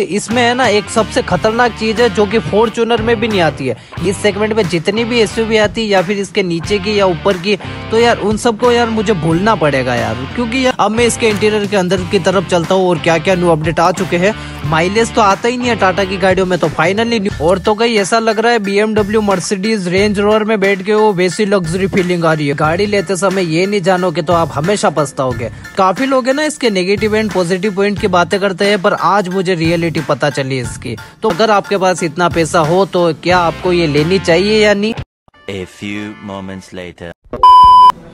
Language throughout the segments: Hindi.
इसमें है ना एक सबसे खतरनाक चीज़ है जो कि फोर्चूनर में भी नहीं आती है इस सेगमेंट में जितनी भी एसयूवी आती है या फिर इसके नीचे की या ऊपर की तो यार उन सबको यार मुझे भूलना पड़ेगा यार क्योंकि यार अब मैं इसके इंटीरियर के अंदर की तरफ चलता हूँ और क्या क्या न्यू अपडेट आ चुके हैं माइलेज तो आता ही नहीं है टाटा की गाड़ियों में तो फाइनली और तो कहीं ऐसा लग रहा है बीएमडब्ल्यू मर्सिडीज रेंज रोवर में बैठ के वो वैसी लग्जरी फीलिंग आ रही है गाड़ी लेते समय ये नहीं जानोगे तो आप हमेशा पछताओगे काफी लोग है ना इसके नेगेटिव एंड पॉजिटिव पॉइंट की बातें करते हैं पर आज मुझे रियल वैलिडिटी पता चली इसकी तो अगर आपके पास इतना पैसा हो तो क्या आपको ये लेनी चाहिए या नहीं A few moments later.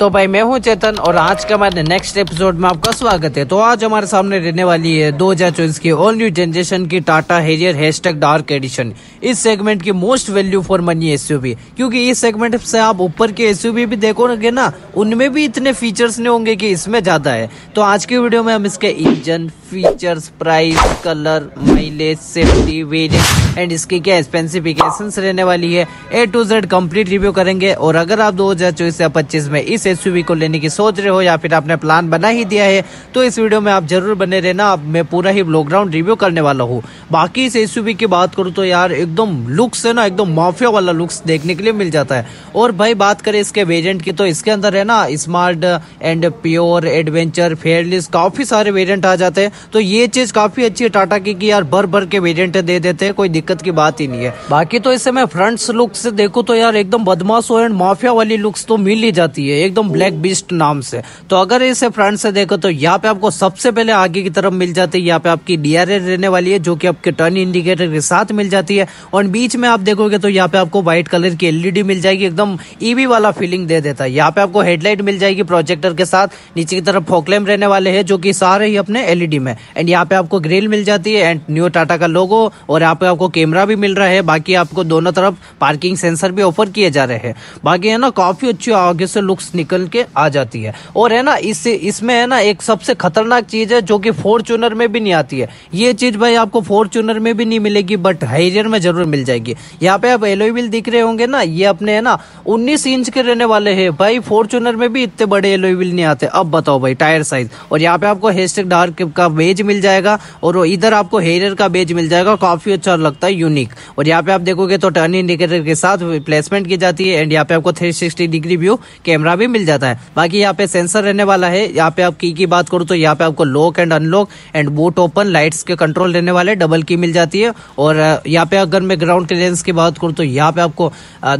तो भाई मैं हूं चेतन और आज का हमारे नेक्स्ट एपिसोड में आपका स्वागत है तो आज हमारे सामने रहने वाली है दो हजार चौबीस की ऑल न्यू जनरेशन की Tata Harrier hashtag dark edition इस सेगमेंट की most value for money SUV क्योंकि इस सेगमेंट से आप ऊपर के एसयूवी भी देखोगे ना उनमें भी इतने फीचर्स नहीं होंगे की इसमें ज्यादा है तो आज की वीडियो में हम इसके engine features price colour mileage safety variant and इसकी क्या स्पेसिफिकेशन रहने वाली है A to Z complete review करेंगे और अगर आप दो हजार चौबीस या पच्चीस में इस एस को लेने की सोच रहे हो या फिर आपने प्लान बना ही दिया है तो इस वीडियो में आप जरूर बने रहना आप मैं पूरा ही ब्लॉकडाउन रिव्यू करने वाला हूँ बाकी इस एस की बात करूँ तो यार एकदम लुक्स है ना एकदम माफिया वाला लुक्स देखने के लिए मिल जाता है और भाई बात करें इसके वेरियंट की तो इसके अंदर है ना smart and pure adventure fearless काफी सारे वेरियंट आ जाते हैं तो ये चीज़ काफ़ी अच्छी है टाटा की कि यार भर भर के वेरियंट दे देते हैं कोई दिक्कत की बात ही नहीं है बाकी तो इससे मैं फ्रंट लुक से देखू तो यार एकदम हो एंड माफिया वाली लुक्स तो मिल ही जाती है एकदम ब्लैक बीस्ट नाम से तो अगर इसे फ्रंट से देखो तो यहाँ पे आपको सबसे पहले आगे की तरफ मिल जाती है यहाँ पे आपकी डी रहने वाली है जो कि आपके टर्न इंडिकेटर के साथ मिल जाती है और बीच में आप देखोगे तो यहाँ पे आपको व्हाइट कलर की एलईडी e मिल जाएगी एकदम ईवी e वाला फीलिंग दे देता है यहाँ पे आपको हेडलाइट मिल जाएगी प्रोजेक्टर के साथ नीचे की तरफ फोकलेम रहने वाले है जो कि सारे ही अपने एलईडी e में है एंड यहाँ पे आपको ग्रिल मिल जाती है एंड न्यू टाटा का लोगो और यहाँ पे आपको कैमरा भी मिल रहा है बाकी आपको दोनों तरफ पार्किंग सेंसर भी ऑफर किए जा रहे हैं बाकी है ना काफी अच्छी आगे से लुक्स निकल के आ जाती है और है ना इससे इसमें है ना एक सबसे खतरनाक चीज है जो की फॉर्चूनर में भी नहीं आती है ये चीज भाई आपको फॉर्चूनर में भी नहीं मिलेगी बट हाइरियर में जरूर मिल जाएगी यहाँ पे आप एलोविल दिख रहे होंगे ना ये अपने है ना उन्नीस इंच के रहने वाले है भाई फॉर्चूनर में भी इतने बड़े एलोविल नहीं आते अब बताओ भाई टायर साइज और यहाँ पे आपको हेस्टेक डार्क का बेज मिल जाएगा और इधर आपको हेरियर का बेज मिल जाएगा काफी अच्छा लगता है यूनिक और यहाँ पे आप देखोगे तो टर्न इंडिकेटर के साथ प्लेसमेंट की जाती है एंड यहाँ पे आपको थ्री डिग्री व्यू कैमरा भी मिल जाता है बाकी यहाँ पे सेंसर रहने वाला है यहाँ पे आप की की बात करो तो यहाँ पे आपको lock and unlock and boot open lights के कंट्रोल रहने वाले डबल की मिल जाती है और यहाँ पे अगर मैं ग्राउंड क्लियरेंस की बात करूँ तो यहाँ पे आपको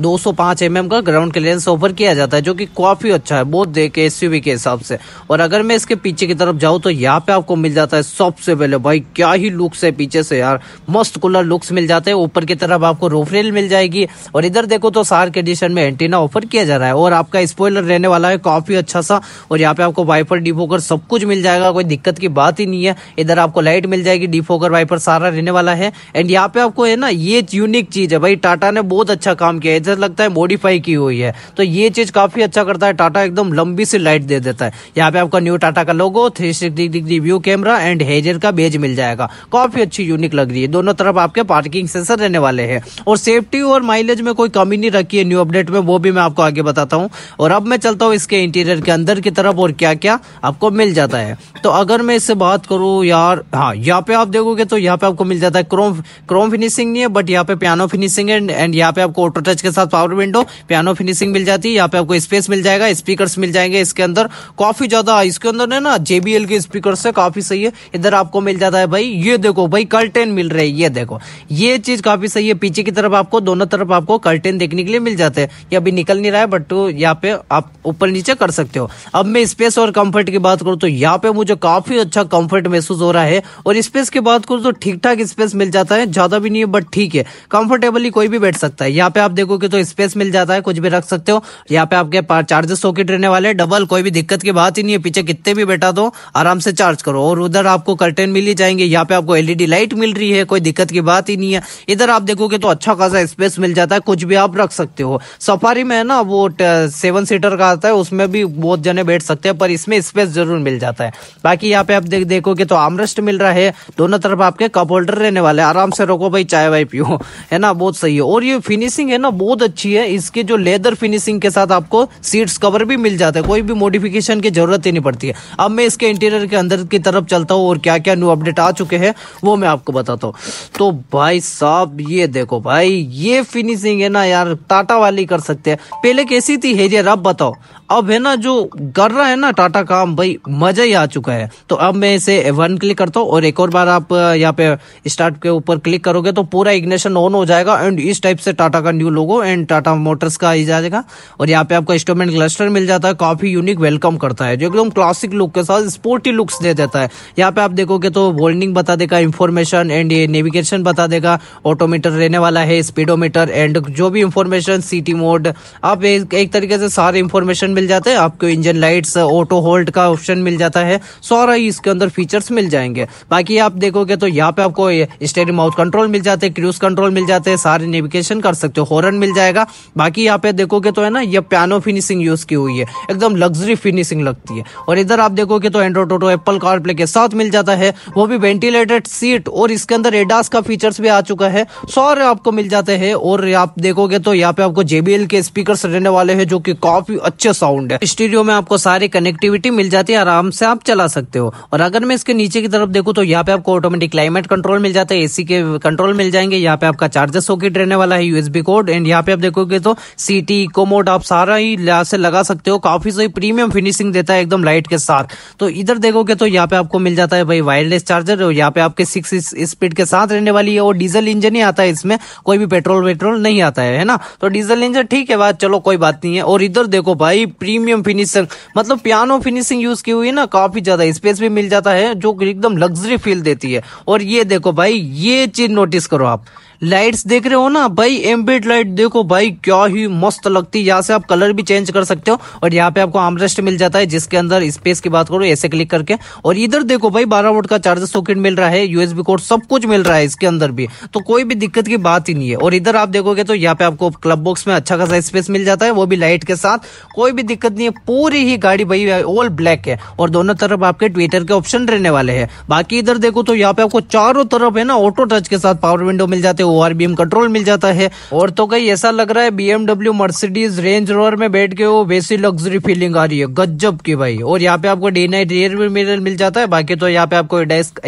दो सौ mm का ग्राउंड क्लियरेंस ऑफर किया जाता है जो कि काफी अच्छा है बहुत देखे एस के हिसाब से और अगर मैं इसके पीछे की तरफ जाऊँ तो यहाँ पे आपको मिल जाता जाता है सबसे पहले भाई क्या ही लुक्स है पीछे से यार मस्त कूलर लुक्स मिल जाते हैं ऊपर की तरफ आपको रोफरेल मिल जाएगी और इधर देखो तो सार कंडीशन में एंटीना ऑफर किया जा रहा है और आपका स्पॉइलर रहने वाला है काफी अच्छा सा और यहाँ पे आपको वाइपर डिफोकर सब कुछ मिल जाएगा कोई दिक्कत की बात ही नहीं है इधर आपको लाइट मिल जाएगी डिफोकर वाइपर सारा रहने वाला है एंड यहाँ पे आपको है ना ये यूनिक चीज है भाई टाटा ने बहुत अच्छा काम किया इधर लगता है मॉडिफाई की हुई है तो ये चीज काफी अच्छा करता है टाटा एकदम लंबी सी लाइट दे देता है यहाँ पे आपका न्यू टाटा का logo three six degree view camera का एंड हेजर का बेज मिल जाएगा काफी अच्छी यूनिक लग रही है दोनों तरफ आपके पार्किंग सेंसर रहने वाले हैं और सेफ्टी और माइलेज में कोई कमी नहीं रखी है न्यू अपडेट में वो भी मैं आपको आगे बताता हूँ और अब मैं चलता हूँ इसके इंटीरियर के अंदर की तरफ और क्या क्या आपको मिल जाता है तो अगर मैं इससे बात करूँ यार हाँ यहाँ पे आप देखोगे तो यहाँ पे आपको मिल जाता है क्रोम क्रोम फिनिशिंग नहीं है बट यहाँ पे पियानो फिनिशिंग है एंड यहाँ पे आपको ऑटो टच के साथ पावर विंडो पियानो फिनिशिंग मिल जाती है यहाँ पे आपको स्पेस मिल जाएगा स्पीकर मिल जाएंगे इसके अंदर काफी ज्यादा इसके अंदर है ना जेबीएल के स्पीकर है काफी सही है इधर आपको मिल जाता है भाई ये देखो भाई कर्टेन मिल रहे ये देखो ये चीज काफी सही है पीछे की तरफ आपको दोनों तरफ आपको कर्टेन देखने के लिए मिल जाते हैं ये अभी निकल नहीं रहा है बट uh, यहाँ पे आप ऊपर नीचे कर सकते हो अब मैं स्पेस और कंफर्ट की बात करूँ तो यहाँ पे मुझे काफी अच्छा कंफर्ट महसूस हो रहा है और स्पेस की बात करूँ तो ठीक ठाक स्पेस मिल जाता है ज्यादा भी नहीं है बट ठीक है कंफर्टेबली कोई भी बैठ सकता है यहाँ पे आप देखोगे तो स्पेस मिल जाता है कुछ भी रख सकते हो यहाँ पे आपके चार्जर सॉकेट रहने वाले डबल कोई भी दिक्कत की बात ही नहीं है पीछे कितने भी बैठा दो आराम से चार्ज करो और उधर इधर आपको कर्टेन मिल ही जाएंगे यहाँ पे आपको एलईडी लाइट मिल रही है कोई दिक्कत की बात ही नहीं है इधर आप देखोगे तो अच्छा खासा स्पेस मिल जाता है कुछ भी आप रख सकते हो सफारी में है ना वो सेवन सीटर का आता है उसमें भी बहुत जने बैठ सकते हैं पर इसमें स्पेस जरूर मिल जाता है बाकी यहाँ पे आप देख देखोगे तो आमरेस्ट मिल रहा है दोनों तरफ आपके कप होल्डर रहने वाले आराम से रोको भाई चाय वाय पियो है ना बहुत सही है और ये फिनिशिंग है ना बहुत अच्छी है इसके जो लेदर फिनिशिंग के साथ आपको सीट्स कवर भी मिल जाते हैं कोई भी मॉडिफिकेशन की जरूरत ही नहीं पड़ती है अब मैं इसके इंटीरियर के अंदर की तरफ चल चलता हूँ और क्या क्या न्यू अपडेट आ चुके हैं वो मैं आपको बताता हूँ तो भाई साहब ये देखो भाई ये फिनिशिंग है ना यार टाटा वाली कर सकते हैं पहले कैसी थी हेजर अब बताओ अब है ना जो कर रहा है ना टाटा काम भाई मजा ही आ चुका है तो अब मैं इसे वन क्लिक करता हूँ और एक और बार आप यहाँ पे स्टार्ट के ऊपर क्लिक करोगे तो पूरा इग्नेशन ऑन हो जाएगा एंड इस टाइप से टाटा का new logo and Tata motors का आ जाएगा और यहाँ पे आपको इंस्ट्रूमेंट क्लस्टर मिल जाता है काफी यूनिक वेलकम करता है जो एकदम क्लासिक लुक के साथ स्पोर्टी लुक्स दे देता है यहाँ पे आप देखोगे तो वोल्डिंग बता देगा इन्फॉर्मेशन एंड ये नेविगेशन बता देगा ऑटोमीटर रहने वाला है स्पीडोमीटर एंड जो भी इन्फॉर्मेशन सिटी मोड आप एक, एक तरीके से सारे इन्फॉर्मेशन मिल जाते हैं आपको इंजन लाइट्स ऑटो होल्ड का ऑप्शन मिल जाता है सारा इसके अंदर फीचर्स मिल जाएंगे बाकी आप देखोगे तो यहाँ पे आपको स्टेरिंग माउथ कंट्रोल मिल जाते हैं क्रूज कंट्रोल मिल जाते हैं सारे नेविगेशन कर सकते हो हॉर्न मिल जाएगा बाकी यहाँ पे देखोगे तो है ना ये पियानो फिनिशिंग यूज की हुई है एकदम लग्जरी फिनिशिंग लगती है और इधर आप देखोगे तो Android auto Apple CarPlay के साथ मिल जाता है वो भी वेंटिलेटेड सीट और इसके अंदर एडास का फीचर्स भी आ चुका है सारे आपको मिल जाते हैं और आप देखोगे तो यहाँ पे आपको जेबीएल के स्पीकर रहने वाले हैं जो कि काफी अच्छे साउंड है स्टूडियो में आपको सारी कनेक्टिविटी मिल जाती है आराम से आप चला सकते हो और अगर मैं इसके नीचे की तरफ देखू तो यहाँ पे आपको ऑटोमेटिक क्लाइमेट कंट्रोल मिल जाता है एसी के कंट्रोल मिल जाएंगे यहाँ पे आपका चार्जर सॉकेट रहने वाला है यूएसबी कोड एंड यहाँ पे आप देखोगे तो सीटी इको मोड आप सारा ही से लगा सकते हो काफी सही प्रीमियम फिनिशिंग देता है एकदम लाइट के साथ तो इधर देखोगे तो यहाँ पे आपको मिल जाता है भाई वायरलेस चार्जर और यहाँ पे आपके सिक्स स्पीड के साथ रहने वाली है और डीजल इंजन ही आता है इसमें कोई भी पेट्रोल वेट्रोल नहीं आता है, है ना तो डीजल इंजन ठीक है बात चलो कोई बात नहीं है और इधर देखो भाई प्रीमियम फिनिशिंग मतलब पियानो फिनिशिंग यूज की हुई है ना काफी ज्यादा स्पेस भी मिल जाता है जो एकदम लग्जरी फील देती है और ये देखो भाई ये चीज नोटिस करो आप लाइट्स देख रहे हो ना भाई एम्बेड लाइट देखो भाई क्या ही मस्त लगती है यहाँ से आप कलर भी चेंज कर सकते हो और यहाँ पे आपको आमरेस्ट मिल जाता है जिसके अंदर स्पेस की बात करो ऐसे क्लिक करके और इधर देखो भाई बारह वोट का चार्जर सॉकेट मिल रहा है यूएसबी कोड सब कुछ मिल रहा है इसके अंदर भी तो कोई भी दिक्कत की बात ही नहीं है और इधर आप देखोगे तो यहाँ पे आपको क्लब बॉक्स में अच्छा खासा स्पेस मिल जाता है वो भी लाइट के साथ कोई भी दिक्कत नहीं है पूरी ही गाड़ी भाई ऑल ब्लैक है और दोनों तरफ आपके ट्विटर के ऑप्शन रहने वाले है बाकी इधर देखो तो यहाँ पे आपको चारों तरफ है ना ऑटो टच के साथ पावर विंडो मिल जाते हैं O R B M control मिल जाता है और तो कहीं ऐसा लग रहा है B BMW Mercedes Range Rover में बैठ के वो वैसी लग्जरी फीलिंग आ रही है गजब की भाई और यहाँ पे आपको डी नाइट रियर मिरर मिल जाता है बाकी तो यहाँ पे आपको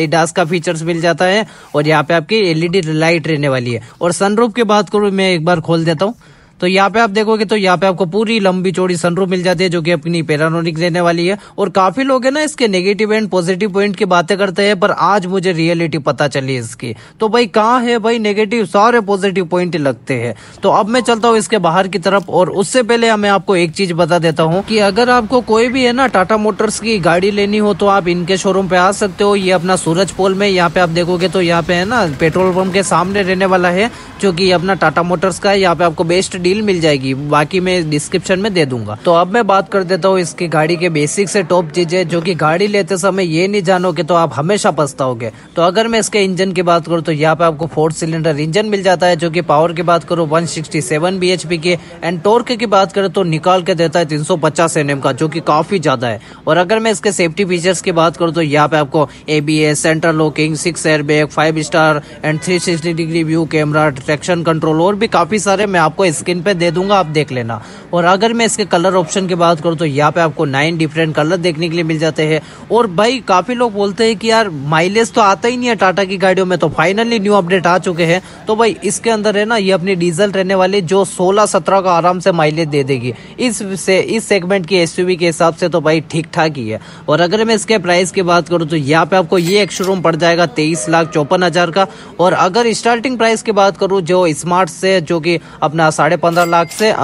एडास का फीचर्स मिल जाता है और यहाँ पे आपकी एलईडी लाइट e रहने वाली है और सनरूफ की बात करूँ मैं एक बार खोल देता हूँ तो यहाँ पे आप देखोगे तो यहाँ पे आपको पूरी लंबी चौड़ी सनरूफ मिल जाती है जो कि अपनी पेरानोनिक देने वाली है और काफी लोग है ना इसके नेगेटिव एंड पॉजिटिव पॉइंट की बातें करते हैं पर आज मुझे रियलिटी पता चली इसकी तो भाई कहाँ है भाई नेगेटिव सारे पॉजिटिव पॉइंट लगते है तो अब मैं चलता हूँ इसके बाहर की तरफ और उससे पहले मैं आपको एक चीज बता देता हूँ की अगर आपको कोई भी है ना टाटा मोटर्स की गाड़ी लेनी हो तो आप इनके शोरूम पे आ सकते हो ये अपना सूरज पोल में यहाँ पे आप देखोगे तो यहाँ पे है ना पेट्रोल पंप के सामने रहने वाला है जो कि अपना टाटा मोटर्स का है यहाँ पे आपको बेस्ट डील डील मिल जाएगी बाकी मैं डिस्क्रिप्शन में दे दूंगा तो अब मैं बात कर देता हूँ इसकी गाड़ी के बेसिक से टॉप चीजें जो कि गाड़ी लेते समय ये नहीं जानोगे तो आप हमेशा पछताओगे तो अगर मैं इसके इंजन की बात करूँ तो यहाँ पे आपको फोर सिलेंडर इंजन मिल जाता है जो की पावर की बात करो one sixty seven B H P के एंड टोर्क की बात करें तो निकाल के देता है तीन सौ पचास एन एम का जो की काफी ज्यादा है और अगर मैं इसके सेफ्टी फीचर्स की बात करूँ तो यहाँ पे आपको A B S central locking six air bag five star and three sixty degree view camera traction control और भी काफी सारे मैं आपको स्क्रीन स्क्रीन पे दे दूंगा आप देख लेना और अगर मैं इसके कलर ऑप्शन की बात करूँ तो यहाँ पे आपको नाइन डिफरेंट कलर देखने के लिए मिल जाते हैं और भाई काफ़ी लोग बोलते हैं कि यार माइलेज तो आता ही नहीं है टाटा की गाड़ियों में तो फाइनली न्यू अपडेट आ चुके हैं तो भाई इसके अंदर है ना ये अपनी डीजल रहने वाली जो सोलह सत्रह का आराम से माइलेज दे देगी इस से इस सेगमेंट की एस के हिसाब से तो भाई ठीक ठाक ही है और अगर मैं इसके प्राइस की बात करूँ तो यहाँ पे आपको ये एक शोरूम पड़ जाएगा तेईस लाख चौपन हज़ार का और अगर स्टार्टिंग प्राइस की बात करूँ जो स्मार्ट से जो कि अपना साढ़े पंद्रह लाख से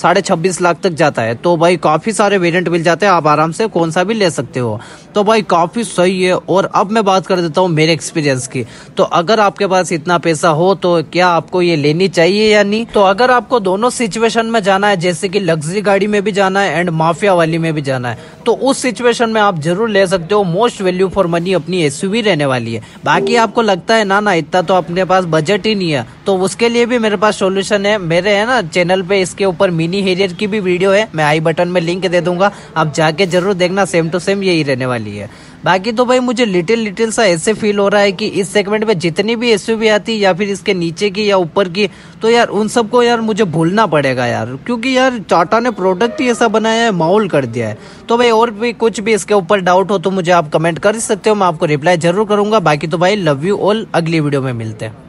साढ़े छब्बीस लाख तक जाता है तो भाई काफ़ी सारे वेरिएंट मिल जाते हैं आप आराम से कौन सा भी ले सकते हो तो भाई काफ़ी सही है और अब मैं बात कर देता हूँ मेरे एक्सपीरियंस की तो अगर आपके पास इतना पैसा हो तो क्या आपको ये लेनी चाहिए या नहीं तो अगर आपको दोनों सिचुएशन में जाना है जैसे कि लग्जरी गाड़ी में भी जाना है एंड माफिया वाली में भी जाना है तो उस सिचुएशन में आप जरूर ले सकते हो मोस्ट वैल्यू फॉर मनी अपनी एस रहने वाली है बाकी आपको लगता है ना ना इतना तो अपने पास बजट ही नहीं है तो उसके लिए भी मेरे पास सोल्यूशन है मेरे मेरे है ना चैनल पे इसके ऊपर मिनी हेरियर की भी वीडियो है मैं आई बटन में लिंक दे दूंगा आप जाके जरूर देखना सेम टू सेम यही रहने वाली है बाकी तो भाई मुझे लिटिल लिटिल सा ऐसे फील हो रहा है कि इस सेगमेंट में जितनी भी एस आती है या फिर इसके नीचे की या ऊपर की तो यार उन सबको यार मुझे भूलना पड़ेगा यार क्योंकि यार टाटा ने प्रोडक्ट ही ऐसा बनाया है माहौल कर दिया है तो भाई और भी कुछ भी इसके ऊपर डाउट हो तो मुझे आप कमेंट कर सकते हो मैं आपको रिप्लाई जरूर करूंगा बाकी तो भाई लव यू ऑल अगली वीडियो में मिलते हैं